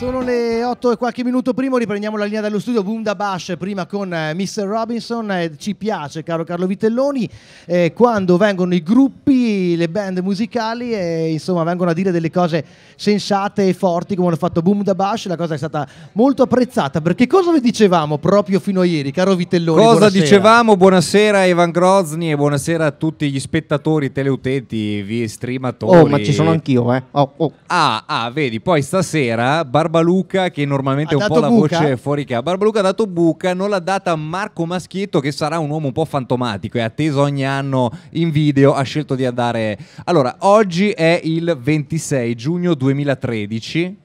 Sono le 8 e qualche minuto prima, riprendiamo la linea dello studio Bunda Bash, prima con eh, Mr. Robinson, eh, ci piace caro Carlo Vitelloni, eh, quando vengono i gruppi, le band musicali e eh, insomma vengono a dire delle cose sensate e forti come hanno fatto Bunda Bash, la cosa è stata molto apprezzata perché cosa vi dicevamo proprio fino a ieri caro Vitelloni? Cosa buonasera. dicevamo? Buonasera Ivan Grozny e buonasera a tutti gli spettatori, teleutenti, vi streamatori. Oh ma ci sono anch'io eh. Oh, oh. Ah, ah, vedi, poi stasera... Bar- Barbaluca, che normalmente ha è un po' la voce fuori che ha. Barbaluca ha dato buca, non l'ha data Marco Maschietto, che sarà un uomo un po' fantomatico e atteso ogni anno in video, ha scelto di andare. Allora, oggi è il 26 giugno 2013.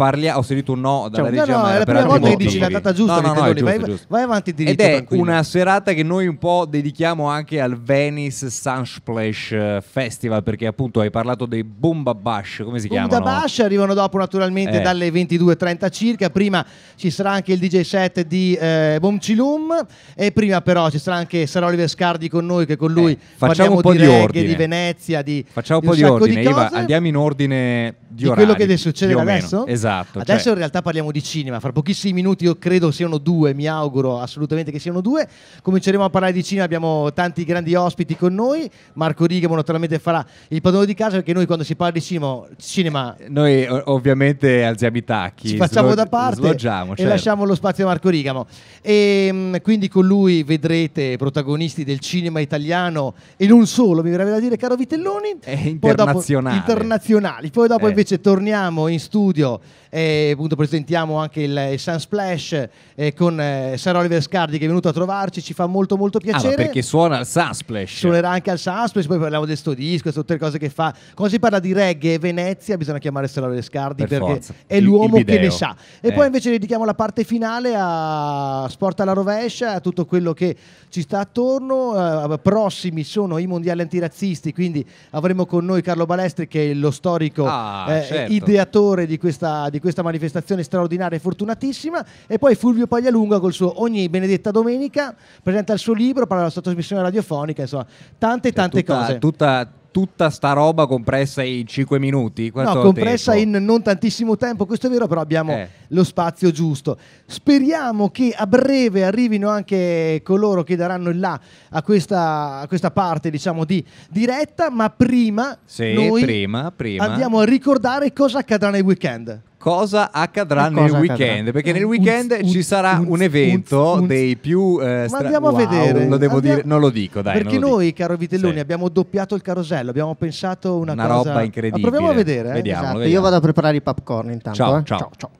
Parlia, ho sentito un no dalla cioè, regia. No, no, è la prima volta che dici la data giusta. No, no, no, giusto, vai, giusto. vai avanti diritto. Ed è tranquillo. una serata che noi un po' dedichiamo anche al Venice Sunsplash eh, Festival, perché appunto hai parlato dei Bomba Bash, come si Bomba chiamano? Bomba Bash arrivano dopo naturalmente eh. dalle 22.30 circa, prima ci sarà anche il DJ set di eh, Bomcilum e prima però ci sarà anche Sir Oliver Scardi con noi che con lui eh, facciamo un po' di, reggae, di Venezia, di Facciamo un po' di ordine, di Iva, andiamo in ordine di, orari, quello che succede adesso? Esatto. Adesso cioè... in realtà parliamo di cinema, fra pochissimi minuti io credo siano due, mi auguro assolutamente che siano due. Cominceremo a parlare di cinema, abbiamo tanti grandi ospiti con noi, Marco Rigamo naturalmente farà il padrone di casa perché noi quando si parla di cinema... cinema noi ovviamente alziamo i tacchi, ci facciamo da parte e certo. lasciamo lo spazio a Marco Rigamo. E, ehm, quindi con lui vedrete protagonisti del cinema italiano e non solo, mi verrebbe da dire caro Vitelloni. internazionali. internazionale. Poi dopo, internazionali. Poi dopo eh invece torniamo in studio eh, appunto presentiamo anche il Sunsplash eh, con eh, Sir Oliver Scardi che è venuto a trovarci, ci fa molto molto ah, piacere. Ah, perché suona al Sunsplash. Suonerà anche al Sunsplash, poi parliamo del suo disco, di tutte le cose che fa. Quando si parla di reggae e Venezia bisogna chiamare Sir Oliver Scardi per perché forza. è l'uomo il, che ne sa. E eh. poi invece dedichiamo la parte finale a Sport alla rovescia, a tutto quello che ci sta attorno. Uh, prossimi sono i mondiali antirazzisti, quindi avremo con noi Carlo Balestri che è lo storico ah, eh, certo. ideatore di questa, di questa manifestazione straordinaria e fortunatissima e poi Fulvio Paglialunga col suo Ogni benedetta domenica presenta il suo libro, parla della sua trasmissione radiofonica, insomma, tante cioè, tante tutta, cose. Tutta tutta sta roba compressa in 5 minuti? Quanto no, compressa tempo? in non tantissimo tempo, questo è vero, però abbiamo eh. lo spazio giusto. Speriamo che a breve arrivino anche coloro che daranno il là a questa, a questa parte, diciamo, di diretta, ma prima, sì, prima, prima andiamo a ricordare cosa accadrà nel weekend cosa accadrà cosa nel accadrà? weekend, perché eh, nel weekend un, ci sarà un, un evento un, dei più eh, stra- andiamo a vedere. Lo devo andiamo... dire, non lo dico, dai. Perché noi, dico. caro Vitelloni, sì. abbiamo doppiato il carosello, abbiamo pensato una, una cosa... roba incredibile. Ma proviamo a vedere, eh? vediamo, esatto. vediamo, Io vado a preparare i popcorn intanto, ciao, eh. ciao. ciao,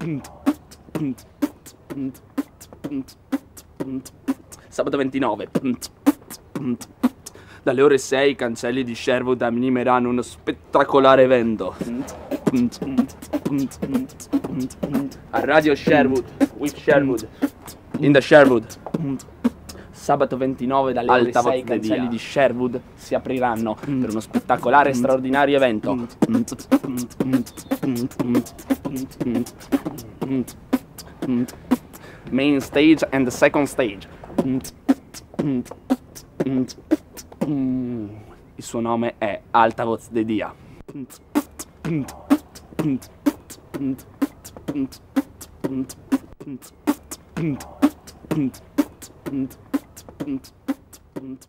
ciao. Sabato 29 dalle ore 6 i cancelli di Sherwood ammineranno uno spettacolare evento a Radio Sherwood, with Sherwood, in the Sherwood. Sabato 29 dalle ore 6 i cancelli di Sherwood si apriranno per uno spettacolare e straordinario evento. Main stage and the second stage. Il suo nome è Alta Voz de Dia. punt punt punt punt